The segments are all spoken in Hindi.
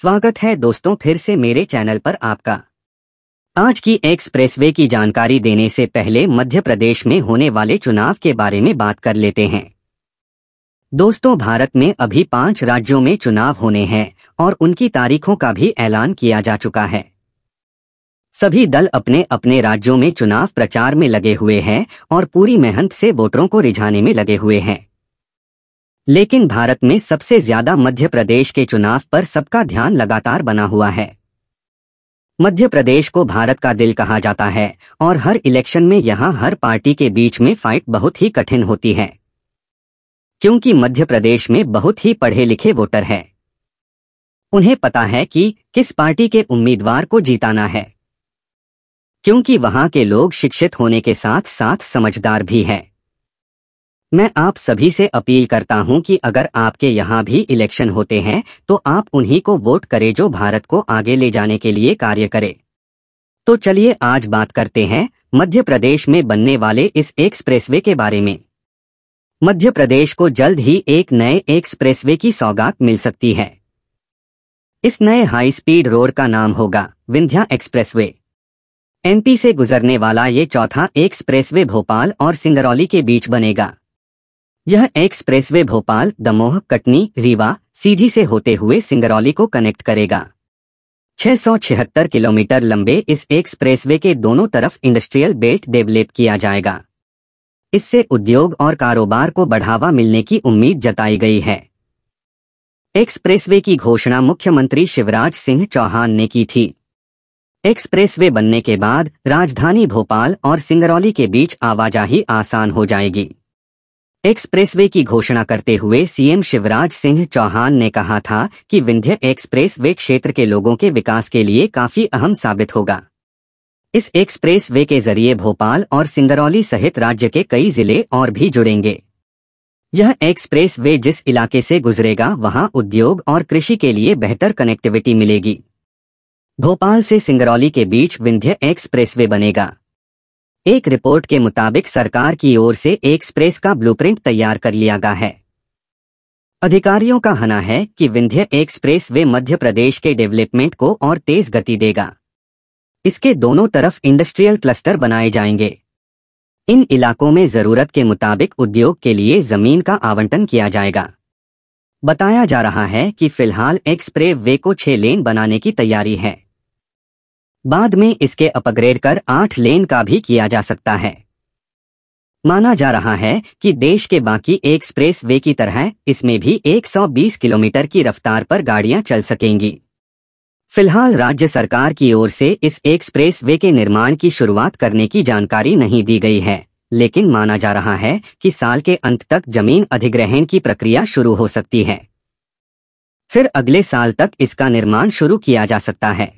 स्वागत है दोस्तों फिर से मेरे चैनल पर आपका आज की एक्सप्रेसवे की जानकारी देने से पहले मध्य प्रदेश में होने वाले चुनाव के बारे में बात कर लेते हैं दोस्तों भारत में अभी पांच राज्यों में चुनाव होने हैं और उनकी तारीखों का भी ऐलान किया जा चुका है सभी दल अपने अपने राज्यों में चुनाव प्रचार में लगे हुए हैं और पूरी मेहनत से वोटरों को रिझाने में लगे हुए हैं लेकिन भारत में सबसे ज्यादा मध्य प्रदेश के चुनाव पर सबका ध्यान लगातार बना हुआ है मध्य प्रदेश को भारत का दिल कहा जाता है और हर इलेक्शन में यहाँ हर पार्टी के बीच में फाइट बहुत ही कठिन होती है क्योंकि मध्य प्रदेश में बहुत ही पढ़े लिखे वोटर हैं उन्हें पता है कि किस पार्टी के उम्मीदवार को जीताना है क्योंकि वहां के लोग शिक्षित होने के साथ साथ समझदार भी हैं मैं आप सभी से अपील करता हूं कि अगर आपके यहां भी इलेक्शन होते हैं तो आप उन्हीं को वोट करें जो भारत को आगे ले जाने के लिए कार्य करे तो चलिए आज बात करते हैं मध्य प्रदेश में बनने वाले इस एक्सप्रेसवे के बारे में मध्य प्रदेश को जल्द ही एक नए एक्सप्रेसवे की सौगात मिल सकती है इस नए हाई स्पीड रोड का नाम होगा विंध्या एक्सप्रेसवे एमपी से गुजरने वाला ये चौथा एक्सप्रेसवे भोपाल और सिंगरौली के बीच बनेगा यह एक्सप्रेसवे भोपाल दमोह कटनी रीवा सीधी से होते हुए सिंगरौली को कनेक्ट करेगा 676 किलोमीटर लंबे इस एक्सप्रेसवे के दोनों तरफ इंडस्ट्रियल बेल्ट डेवलप किया जाएगा इससे उद्योग और कारोबार को बढ़ावा मिलने की उम्मीद जताई गई है एक्सप्रेसवे की घोषणा मुख्यमंत्री शिवराज सिंह चौहान ने की थी एक्सप्रेसवे बनने के बाद राजधानी भोपाल और सिंगरौली के बीच आवाजाही आसान हो जाएगी एक्सप्रेसवे की घोषणा करते हुए सीएम शिवराज सिंह चौहान ने कहा था कि विंध्य एक्सप्रेसवे क्षेत्र के लोगों के विकास के लिए काफी अहम साबित होगा इस एक्सप्रेसवे के जरिए भोपाल और सिंगरौली सहित राज्य के कई जिले और भी जुड़ेंगे यह एक्सप्रेसवे जिस इलाके से गुजरेगा वहां उद्योग और कृषि के लिए बेहतर कनेक्टिविटी मिलेगी भोपाल से सिंगरौली के बीच विंध्य एक्सप्रेसवे बनेगा एक रिपोर्ट के मुताबिक सरकार की ओर से एक्सप्रेस का ब्लूप्रिंट तैयार कर लिया गया है अधिकारियों का हना है कि विंध्य एक्सप्रेस वे मध्य प्रदेश के डेवलपमेंट को और तेज गति देगा इसके दोनों तरफ इंडस्ट्रियल क्लस्टर बनाए जाएंगे इन इलाकों में जरूरत के मुताबिक उद्योग के लिए जमीन का आवंटन किया जाएगा बताया जा रहा है कि फिलहाल एक्सप्रे वे को छह लेन बनाने की तैयारी है बाद में इसके अपग्रेड कर आठ लेन का भी किया जा सकता है माना जा रहा है कि देश के बाकी एक्सप्रेस वे की तरह इसमें भी 120 किलोमीटर की रफ्तार पर गाड़ियां चल सकेंगी फिलहाल राज्य सरकार की ओर से इस एक्सप्रेस वे के निर्माण की शुरुआत करने की जानकारी नहीं दी गई है लेकिन माना जा रहा है कि साल के अंत तक जमीन अधिग्रहण की प्रक्रिया शुरू हो सकती है फिर अगले साल तक इसका निर्माण शुरू किया जा सकता है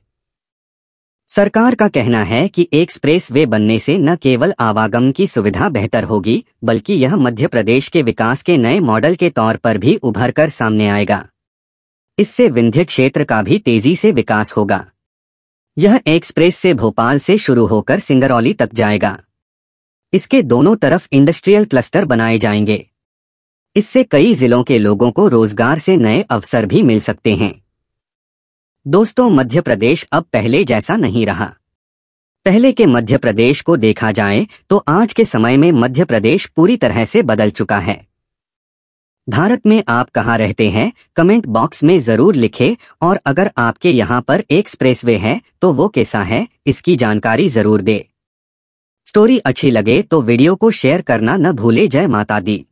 सरकार का कहना है कि एक्सप्रेस वे बनने से न केवल आवागम की सुविधा बेहतर होगी बल्कि यह मध्य प्रदेश के विकास के नए मॉडल के तौर पर भी उभर कर सामने आएगा इससे विंध्य क्षेत्र का भी तेजी से विकास होगा यह एक्सप्रेस से भोपाल से शुरू होकर सिंगरौली तक जाएगा इसके दोनों तरफ इंडस्ट्रियल क्लस्टर बनाए जाएंगे इससे कई जिलों के लोगों को रोजगार से नए अवसर भी मिल सकते हैं दोस्तों मध्य प्रदेश अब पहले जैसा नहीं रहा पहले के मध्य प्रदेश को देखा जाए तो आज के समय में मध्य प्रदेश पूरी तरह से बदल चुका है भारत में आप कहाँ रहते हैं कमेंट बॉक्स में जरूर लिखें और अगर आपके यहाँ पर एक्सप्रेसवे है तो वो कैसा है इसकी जानकारी जरूर दे स्टोरी अच्छी लगे तो वीडियो को शेयर करना न भूले जय माता दी